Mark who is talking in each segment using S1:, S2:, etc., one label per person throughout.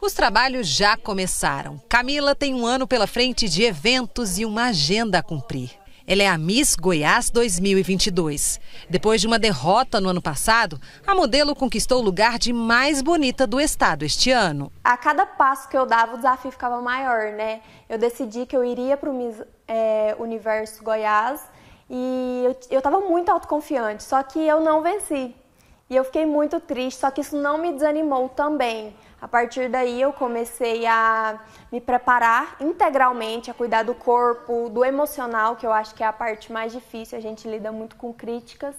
S1: Os trabalhos já começaram. Camila tem um ano pela frente de eventos e uma agenda a cumprir. Ela é a Miss Goiás 2022. Depois de uma derrota no ano passado, a modelo conquistou o lugar de mais bonita do estado este ano.
S2: A cada passo que eu dava, o desafio ficava maior, né? Eu decidi que eu iria para o Miss é, Universo Goiás e eu estava muito autoconfiante, só que eu não venci. E eu fiquei muito triste, só que isso não me desanimou também. A partir daí eu comecei a me preparar integralmente, a cuidar do corpo, do emocional, que eu acho que é a parte mais difícil, a gente lida muito com críticas.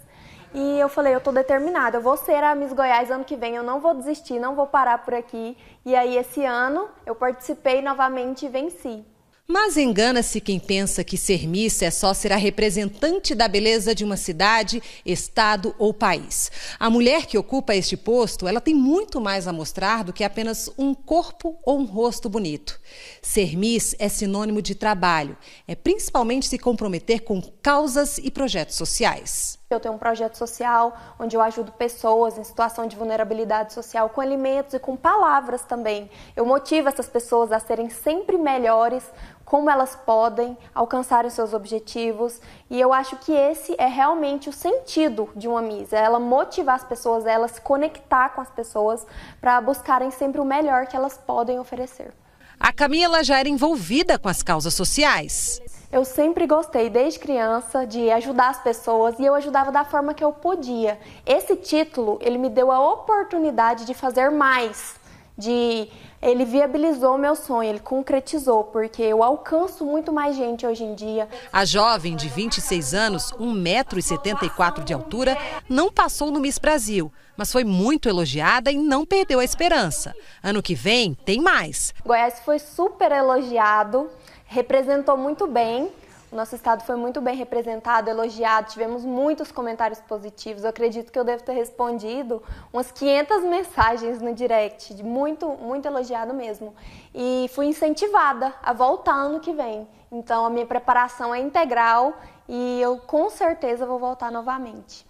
S2: E eu falei, eu tô determinada, eu vou ser a Miss Goiás ano que vem, eu não vou desistir, não vou parar por aqui. E aí esse ano eu participei novamente e venci.
S1: Mas engana-se quem pensa que ser Miss é só ser a representante da beleza de uma cidade, estado ou país. A mulher que ocupa este posto, ela tem muito mais a mostrar do que apenas um corpo ou um rosto bonito. Ser Miss é sinônimo de trabalho, é principalmente se comprometer com causas e projetos sociais.
S2: Eu tenho um projeto social onde eu ajudo pessoas em situação de vulnerabilidade social com alimentos e com palavras também. Eu motivo essas pessoas a serem sempre melhores, como elas podem alcançar os seus objetivos. E eu acho que esse é realmente o sentido de uma missa, é ela motivar as pessoas, é ela se conectar com as pessoas para buscarem sempre o melhor que elas podem oferecer.
S1: A Camila já era envolvida com as causas sociais.
S2: Eu sempre gostei, desde criança, de ajudar as pessoas e eu ajudava da forma que eu podia. Esse título, ele me deu a oportunidade de fazer mais de ele viabilizou o meu sonho, ele concretizou, porque eu alcanço muito mais gente hoje em dia.
S1: A jovem de 26 anos, 1,74m de altura, não passou no Miss Brasil, mas foi muito elogiada e não perdeu a esperança. Ano que vem tem mais.
S2: Goiás foi super elogiado, representou muito bem. O nosso estado foi muito bem representado, elogiado, tivemos muitos comentários positivos. Eu acredito que eu devo ter respondido umas 500 mensagens no direct, muito, muito elogiado mesmo. E fui incentivada a voltar ano que vem. Então a minha preparação é integral e eu com certeza vou voltar novamente.